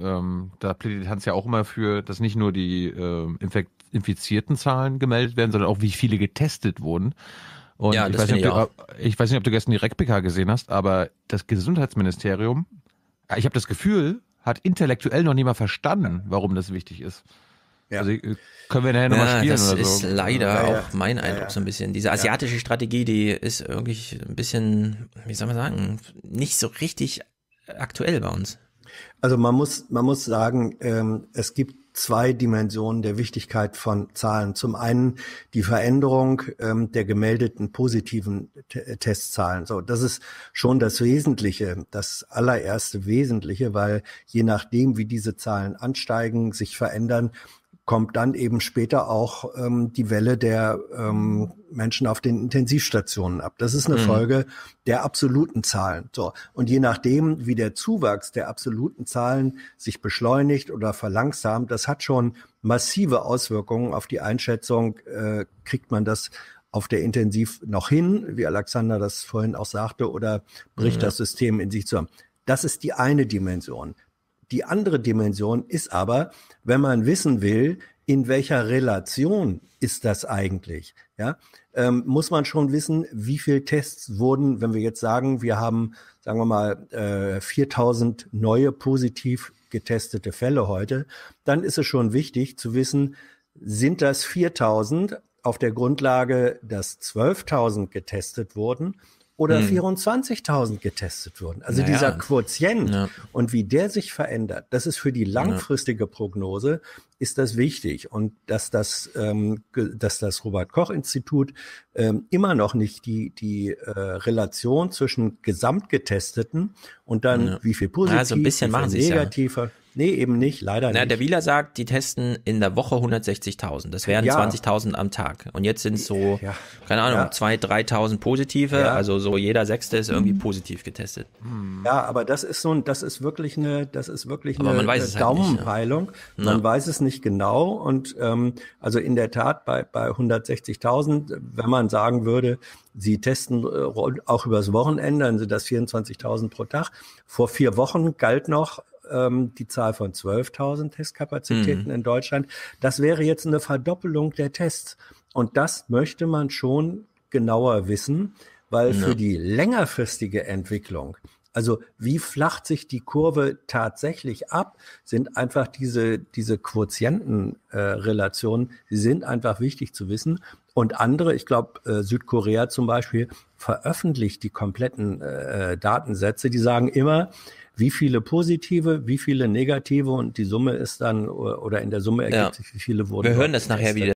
ähm, da plädiert Hans ja auch immer für, dass nicht nur die äh, infizierten Zahlen gemeldet werden, sondern auch wie viele getestet wurden. Und ja, ich, weiß nicht, ich, du, ich, weiß nicht, ob du gestern die RecPK gesehen hast, aber das Gesundheitsministerium, äh, ich habe das Gefühl, hat intellektuell noch nie mal verstanden, warum das wichtig ist. Ja. Also äh, können wir nachher nochmal ja, spielen das oder so. Das ist leider ja, auch mein Eindruck so ein bisschen. Diese asiatische Strategie, die ist irgendwie ein bisschen, wie soll man sagen, nicht so richtig aktuell bei uns. Also man muss, man muss sagen, ähm, es gibt zwei Dimensionen der Wichtigkeit von Zahlen. Zum einen die Veränderung ähm, der gemeldeten positiven T äh, Testzahlen. So, das ist schon das Wesentliche, das allererste Wesentliche, weil je nachdem, wie diese Zahlen ansteigen, sich verändern, kommt dann eben später auch ähm, die Welle der ähm, Menschen auf den Intensivstationen ab. Das ist eine mhm. Folge der absoluten Zahlen. So. Und je nachdem, wie der Zuwachs der absoluten Zahlen sich beschleunigt oder verlangsamt, das hat schon massive Auswirkungen auf die Einschätzung, äh, kriegt man das auf der Intensiv noch hin, wie Alexander das vorhin auch sagte, oder bricht mhm. das System in sich zusammen. Das ist die eine Dimension. Die andere Dimension ist aber, wenn man wissen will, in welcher Relation ist das eigentlich? Ja, ähm, muss man schon wissen, wie viele Tests wurden, wenn wir jetzt sagen, wir haben, sagen wir mal, äh, 4000 neue positiv getestete Fälle heute, dann ist es schon wichtig zu wissen, sind das 4000 auf der Grundlage, dass 12.000 getestet wurden oder hm. 24.000 getestet wurden. Also naja. dieser Quotient ja. und wie der sich verändert, das ist für die langfristige Prognose, ist das wichtig. Und dass das, ähm, dass das Robert-Koch-Institut ähm, immer noch nicht die, die äh, Relation zwischen Gesamtgetesteten und dann ja. wie viel positiv, also ein bisschen wie viel negativer. Ja. Nee, eben nicht, leider Na, nicht. Der Wieler sagt, die testen in der Woche 160.000. Das wären ja. 20.000 am Tag. Und jetzt sind es so, ja. keine Ahnung, ja. 2.000, 3.000 positive. Ja. Also so jeder Sechste ist irgendwie mhm. positiv getestet. Ja, aber das ist so ein, das ist wirklich eine, das ist wirklich aber eine, man eine Daumenpeilung. Halt nicht, ne? Man weiß es nicht genau. Und ähm, also in der Tat bei, bei 160.000, wenn man sagen würde, Sie testen äh, auch übers Wochenende, dann sind das 24.000 pro Tag. Vor vier Wochen galt noch, ähm, die Zahl von 12.000 Testkapazitäten mhm. in Deutschland. Das wäre jetzt eine Verdoppelung der Tests. Und das möchte man schon genauer wissen, weil ja. für die längerfristige Entwicklung also wie flacht sich die Kurve tatsächlich ab, sind einfach diese, diese Quotientenrelationen, äh, die sind einfach wichtig zu wissen. Und andere, ich glaube, äh, Südkorea zum Beispiel, veröffentlicht die kompletten äh, äh, Datensätze. Die sagen immer, wie viele positive, wie viele negative und die Summe ist dann, oder in der Summe ergibt ja. sich, wie viele wurden. Wir hören das nachher wieder.